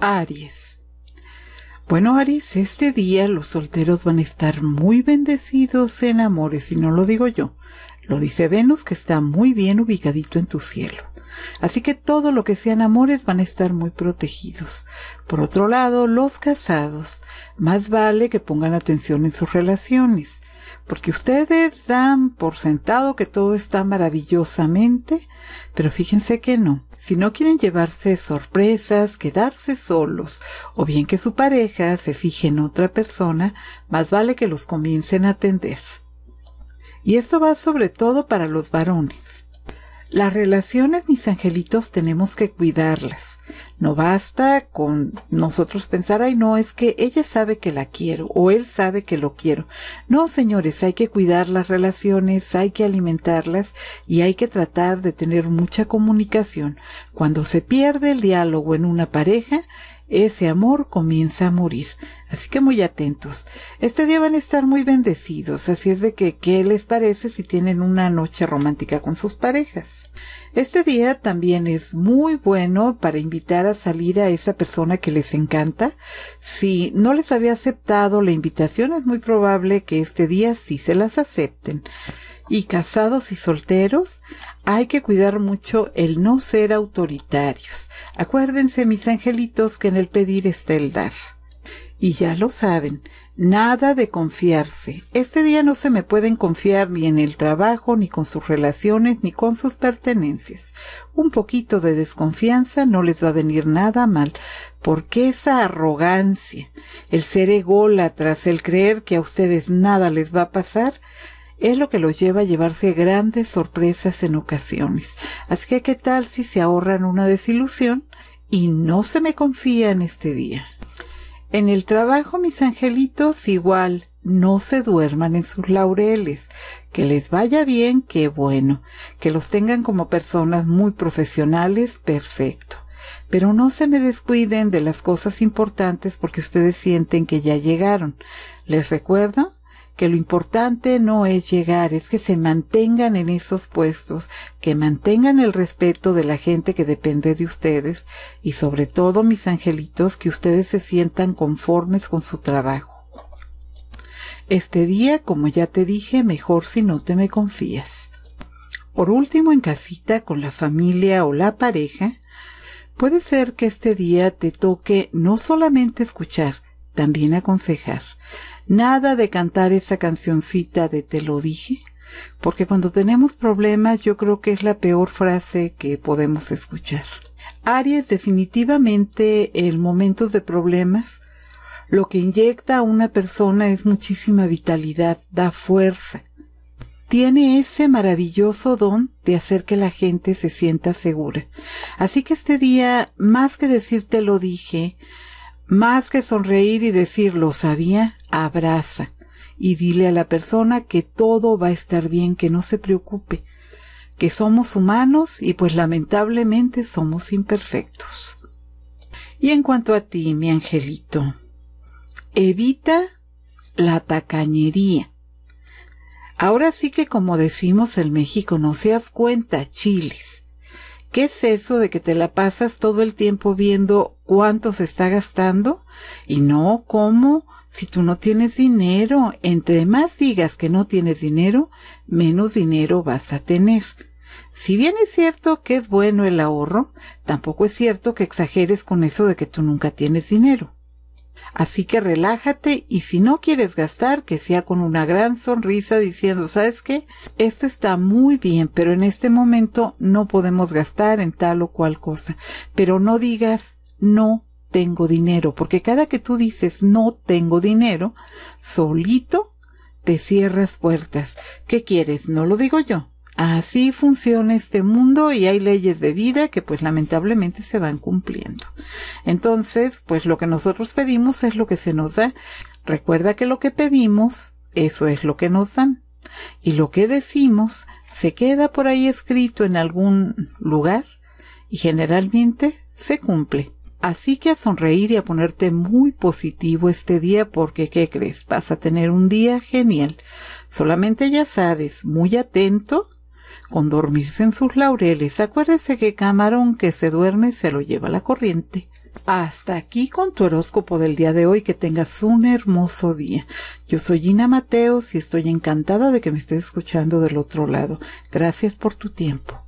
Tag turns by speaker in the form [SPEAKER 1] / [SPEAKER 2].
[SPEAKER 1] Aries. Bueno, Aries, este día los solteros van a estar muy bendecidos en amores, y no lo digo yo, lo dice Venus que está muy bien ubicadito en tu cielo. Así que todo lo que sean amores van a estar muy protegidos. Por otro lado, los casados, más vale que pongan atención en sus relaciones, porque ustedes dan por sentado que todo está maravillosamente, pero fíjense que no. Si no quieren llevarse sorpresas, quedarse solos, o bien que su pareja se fije en otra persona, más vale que los comiencen a atender. Y esto va sobre todo para los varones. Las relaciones, mis angelitos, tenemos que cuidarlas. No basta con nosotros pensar, ay, no, es que ella sabe que la quiero o él sabe que lo quiero. No, señores, hay que cuidar las relaciones, hay que alimentarlas y hay que tratar de tener mucha comunicación. Cuando se pierde el diálogo en una pareja, ese amor comienza a morir. Así que muy atentos. Este día van a estar muy bendecidos, así es de que, ¿qué les parece si tienen una noche romántica con sus parejas? Este día también es muy bueno para invitar a salir a esa persona que les encanta. Si no les había aceptado la invitación, es muy probable que este día sí se las acepten. Y casados y solteros, hay que cuidar mucho el no ser autoritarios. Acuérdense, mis angelitos, que en el pedir está el dar. Y ya lo saben, nada de confiarse. Este día no se me pueden confiar ni en el trabajo, ni con sus relaciones, ni con sus pertenencias. Un poquito de desconfianza no les va a venir nada mal, porque esa arrogancia, el ser tras el creer que a ustedes nada les va a pasar, es lo que los lleva a llevarse grandes sorpresas en ocasiones. Así que qué tal si se ahorran una desilusión y no se me confía en este día. En el trabajo, mis angelitos, igual, no se duerman en sus laureles, que les vaya bien, qué bueno, que los tengan como personas muy profesionales, perfecto. Pero no se me descuiden de las cosas importantes porque ustedes sienten que ya llegaron. Les recuerdo que lo importante no es llegar, es que se mantengan en esos puestos, que mantengan el respeto de la gente que depende de ustedes y sobre todo, mis angelitos, que ustedes se sientan conformes con su trabajo. Este día, como ya te dije, mejor si no te me confías. Por último, en casita con la familia o la pareja, puede ser que este día te toque no solamente escuchar, también aconsejar. Nada de cantar esa cancioncita de te lo dije, porque cuando tenemos problemas yo creo que es la peor frase que podemos escuchar. Aries definitivamente en momentos de problemas lo que inyecta a una persona es muchísima vitalidad, da fuerza. Tiene ese maravilloso don de hacer que la gente se sienta segura. Así que este día, más que te lo dije, más que sonreír y decir lo sabía, abraza y dile a la persona que todo va a estar bien, que no se preocupe, que somos humanos y pues lamentablemente somos imperfectos. Y en cuanto a ti, mi angelito, evita la tacañería. Ahora sí que como decimos en México, no seas cuenta chiles. ¿Qué es eso de que te la pasas todo el tiempo viendo cuánto se está gastando? Y no, ¿cómo? Si tú no tienes dinero, entre más digas que no tienes dinero, menos dinero vas a tener. Si bien es cierto que es bueno el ahorro, tampoco es cierto que exageres con eso de que tú nunca tienes dinero. Así que relájate y si no quieres gastar, que sea con una gran sonrisa diciendo, ¿sabes qué? Esto está muy bien, pero en este momento no podemos gastar en tal o cual cosa. Pero no digas, no tengo dinero, porque cada que tú dices, no tengo dinero, solito te cierras puertas. ¿Qué quieres? No lo digo yo. Así funciona este mundo y hay leyes de vida que pues lamentablemente se van cumpliendo. Entonces, pues lo que nosotros pedimos es lo que se nos da. Recuerda que lo que pedimos, eso es lo que nos dan. Y lo que decimos se queda por ahí escrito en algún lugar y generalmente se cumple. Así que a sonreír y a ponerte muy positivo este día porque, ¿qué crees? Vas a tener un día genial. Solamente ya sabes, muy atento con dormirse en sus laureles. Acuérdese que camarón que se duerme se lo lleva la corriente. Hasta aquí con tu horóscopo del día de hoy. Que tengas un hermoso día. Yo soy Gina Mateos y estoy encantada de que me estés escuchando del otro lado. Gracias por tu tiempo.